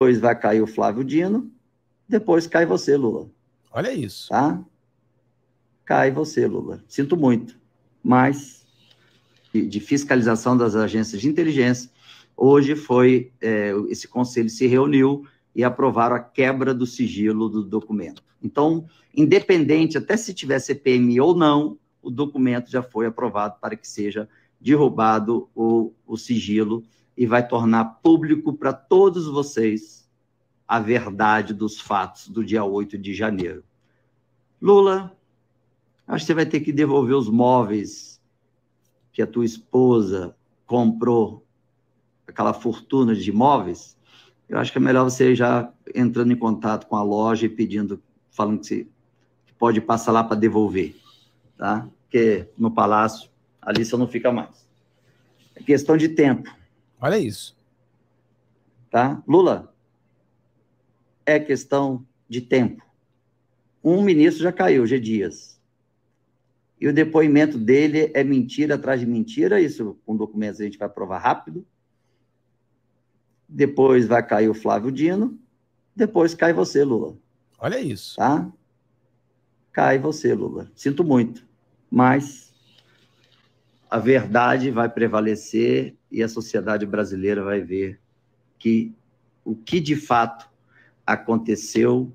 depois vai cair o Flávio Dino, depois cai você, Lula. Olha isso. Tá? Cai você, Lula. Sinto muito. Mas, de fiscalização das agências de inteligência, hoje foi, é, esse conselho se reuniu e aprovaram a quebra do sigilo do documento. Então, independente, até se tiver CPMI ou não, o documento já foi aprovado para que seja derrubado o, o sigilo e vai tornar público para todos vocês a verdade dos fatos do dia 8 de janeiro. Lula, acho que você vai ter que devolver os móveis que a tua esposa comprou, aquela fortuna de imóveis. Eu acho que é melhor você já entrando em contato com a loja e pedindo, falando que, você, pode passar lá para devolver, tá? Porque no palácio, a lista não fica mais. É questão de tempo. Olha isso. Tá? Lula, é questão de tempo. Um ministro já caiu, G. Dias. E o depoimento dele é mentira atrás de mentira, isso com documentos a gente vai provar rápido. Depois vai cair o Flávio Dino, depois cai você, Lula. Olha isso. Tá? Cai você, Lula. Sinto muito, mas a verdade vai prevalecer e a sociedade brasileira vai ver que o que de fato aconteceu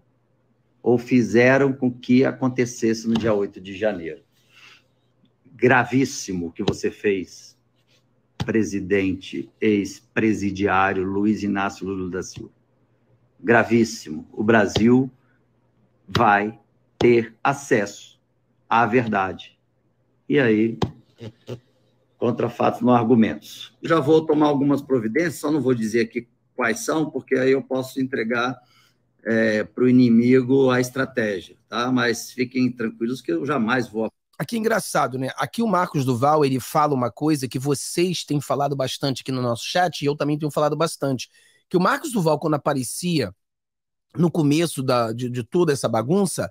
ou fizeram com que acontecesse no dia 8 de janeiro. Gravíssimo o que você fez, presidente, ex-presidiário Luiz Inácio Lula da Silva. Gravíssimo. O Brasil vai ter acesso à verdade. E aí contra fatos no argumentos. Já vou tomar algumas providências, só não vou dizer aqui quais são, porque aí eu posso entregar é, para o inimigo a estratégia, tá? Mas fiquem tranquilos que eu jamais vou. Aqui é engraçado, né? Aqui o Marcos Duval ele fala uma coisa que vocês têm falado bastante aqui no nosso chat e eu também tenho falado bastante, que o Marcos Duval quando aparecia no começo da, de, de toda essa bagunça,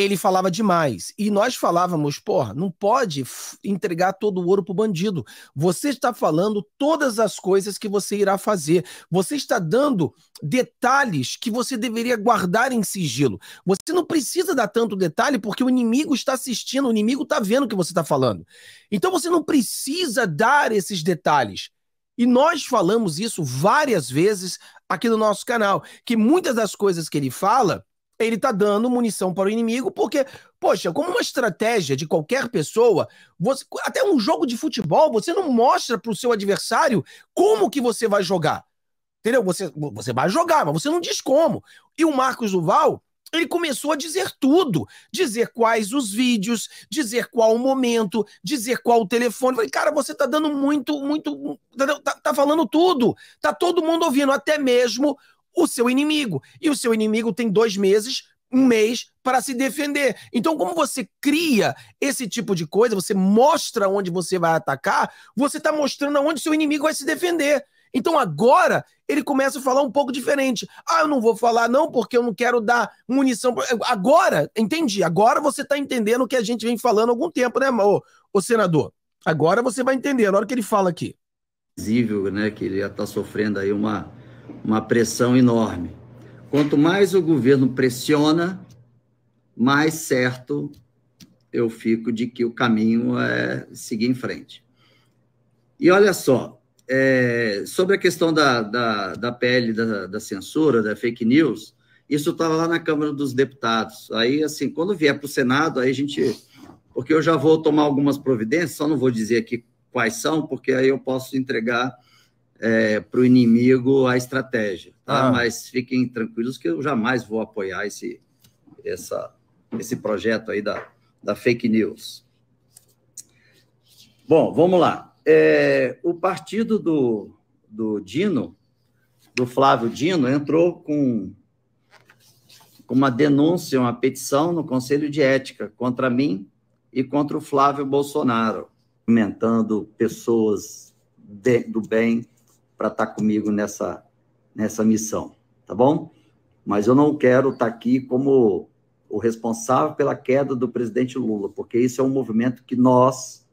ele falava demais. E nós falávamos, porra, não pode entregar todo o ouro pro bandido. Você está falando todas as coisas que você irá fazer. Você está dando detalhes que você deveria guardar em sigilo. Você não precisa dar tanto detalhe porque o inimigo está assistindo, o inimigo está vendo o que você está falando. Então você não precisa dar esses detalhes. E nós falamos isso várias vezes aqui no nosso canal, que muitas das coisas que ele fala ele tá dando munição para o inimigo, porque, poxa, como uma estratégia de qualquer pessoa, você, até um jogo de futebol, você não mostra para o seu adversário como que você vai jogar. Entendeu? Você, você vai jogar, mas você não diz como. E o Marcos Duval, ele começou a dizer tudo: dizer quais os vídeos, dizer qual o momento, dizer qual o telefone. Eu falei, cara, você tá dando muito, muito. Tá, tá, falando tudo. Tá todo mundo ouvindo, até mesmo o seu inimigo. E o seu inimigo tem dois meses, um mês, para se defender. Então, como você cria esse tipo de coisa, você mostra onde você vai atacar, você está mostrando onde seu inimigo vai se defender. Então agora ele começa a falar um pouco diferente. Ah, eu não vou falar não porque eu não quero dar munição. Agora, entendi. Agora você está entendendo o que a gente vem falando há algum tempo, né, ô, ô senador? Agora você vai entender. Na hora que ele fala aqui. Visível, né, que ele já está sofrendo aí uma uma pressão enorme. Quanto mais o governo pressiona, mais certo eu fico de que o caminho é seguir em frente. E olha só, é, sobre a questão da, da, da pele da, da censura, da fake news, isso estava lá na Câmara dos Deputados. Aí, assim, quando vier para o Senado, aí a gente. Porque eu já vou tomar algumas providências, só não vou dizer aqui quais são, porque aí eu posso entregar é, para o inimigo a estratégia. Tá? Ah. Mas fiquem tranquilos que eu jamais vou apoiar esse, essa, esse projeto aí da, da fake news. Bom, vamos lá. É, o partido do, do Dino, do Flávio Dino, entrou com uma denúncia, uma petição no Conselho de Ética contra mim e contra o Flávio Bolsonaro, comentando pessoas de, do bem para estar tá comigo nessa, nessa missão, tá bom? Mas eu não quero estar tá aqui como o responsável pela queda do presidente Lula, porque isso é um movimento que nós,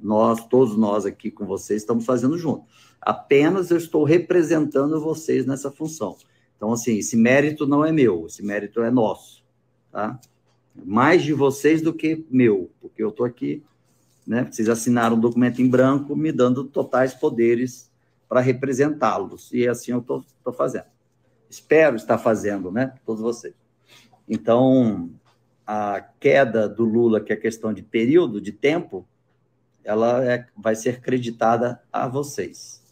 nós, todos nós aqui com vocês, estamos fazendo junto. Apenas eu estou representando vocês nessa função. Então, assim, esse mérito não é meu, esse mérito é nosso, tá? Mais de vocês do que meu, porque eu estou aqui, né? Vocês assinaram um documento em branco me dando totais poderes para representá-los. E é assim eu estou fazendo. Espero estar fazendo, né? Todos vocês. Então, a queda do Lula, que é questão de período, de tempo, ela é, vai ser creditada a vocês,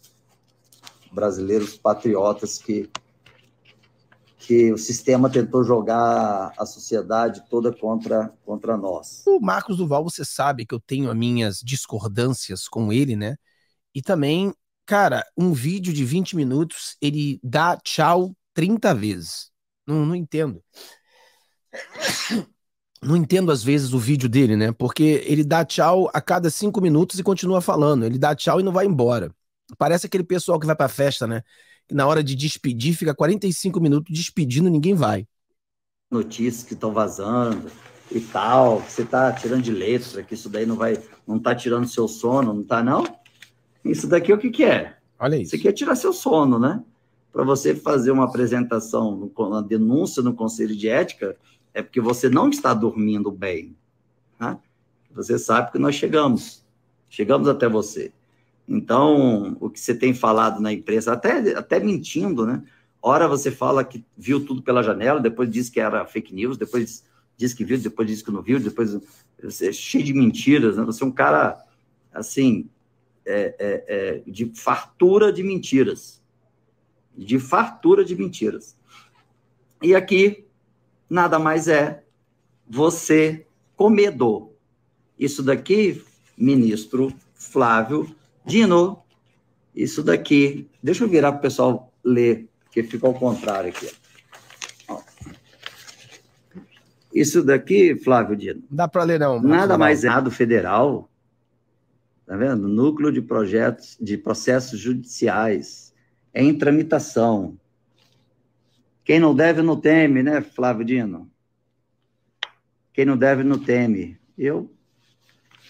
brasileiros patriotas que que o sistema tentou jogar a sociedade toda contra, contra nós. O Marcos Duval, você sabe que eu tenho as minhas discordâncias com ele, né? E também cara, um vídeo de 20 minutos, ele dá tchau 30 vezes. Não, não entendo. Não entendo às vezes o vídeo dele, né? Porque ele dá tchau a cada cinco minutos e continua falando. Ele dá tchau e não vai embora. Parece aquele pessoal que vai pra festa, né? Que na hora de despedir fica 45 minutos despedindo e ninguém vai. Notícias que estão vazando e tal, você tá tirando de letra, que isso daí não vai, não tá tirando seu sono, não tá não? Isso daqui é o que, que é? Olha isso. Isso aqui é tirar seu sono, né? Para você fazer uma apresentação, uma denúncia no Conselho de Ética, é porque você não está dormindo bem. Né? Você sabe que nós chegamos. Chegamos até você. Então, o que você tem falado na imprensa, até, até mentindo, né? Ora você fala que viu tudo pela janela, depois diz que era fake news, depois diz que viu, depois diz que não viu, depois você é cheio de mentiras, né? Você é um cara assim é, é, é, de fartura de mentiras. De fartura de mentiras. E aqui, nada mais é você comedor. Isso daqui, ministro Flávio Dino, isso daqui. Deixa eu virar para o pessoal ler, que fica ao contrário aqui. Isso daqui, Flávio Dino. Dá para ler, não. Nada mais é do federal Tá vendo? Núcleo de projetos, de processos judiciais em tramitação. Quem não deve não teme, né, Flávio Dino? Quem não deve não teme. Eu,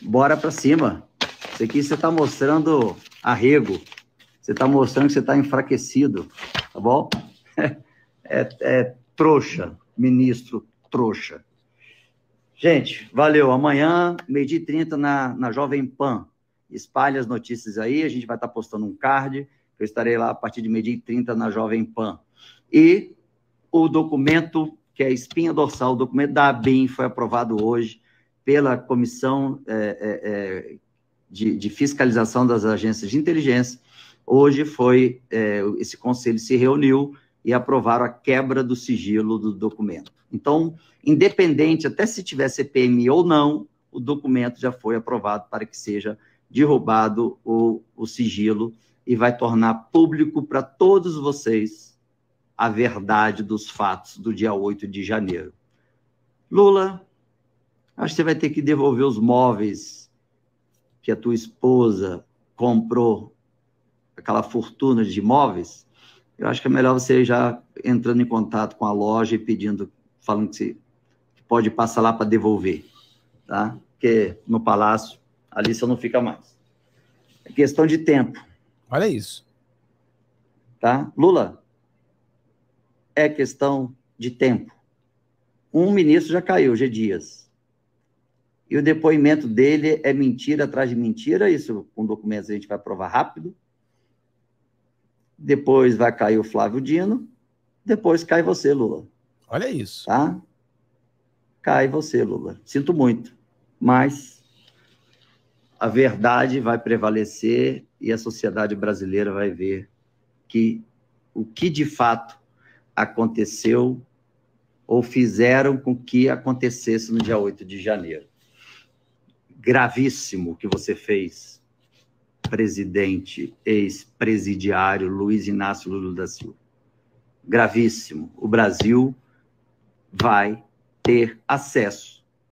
bora para cima. Isso aqui você tá mostrando arrego. Você tá mostrando que você tá enfraquecido, tá bom? É, é trouxa, ministro trouxa. Gente, valeu. Amanhã, meio-dia e 30 na, na Jovem Pan espalhe as notícias aí, a gente vai estar tá postando um card, eu estarei lá a partir de meio-dia e 30 na Jovem Pan. E o documento, que é a espinha dorsal, o documento da ABIN, foi aprovado hoje pela Comissão é, é, é, de, de, Fiscalização das Agências de Inteligência. Hoje foi, é, esse conselho se reuniu e aprovaram a quebra do sigilo do documento. Então, independente, até se tiver CPM ou não, o documento já foi aprovado para que seja derrubado o, o sigilo e vai tornar público para todos vocês a verdade dos fatos do dia 8 de janeiro. Lula, acho que você vai ter que devolver os móveis que a tua esposa comprou, aquela fortuna de imóveis. Eu acho que é melhor você já entrando em contato com a loja e pedindo, falando que, você, pode passar lá para devolver, tá? Porque no palácio a lista não fica mais. É questão de tempo. Olha isso. Tá? Lula, é questão de tempo. Um ministro já caiu, G. Dias. E o depoimento dele é mentira atrás de mentira. Isso com documentos a gente vai provar rápido. Depois vai cair o Flávio Dino. Depois cai você, Lula. Olha isso. Tá? Cai você, Lula. Sinto muito. Mas a verdade vai prevalecer e a sociedade brasileira vai ver que o que de fato aconteceu ou fizeram com que acontecesse no dia 8 de janeiro. Gravíssimo o que você fez, presidente, ex-presidiário Luiz Inácio Lula da Silva. Gravíssimo. O Brasil vai ter acesso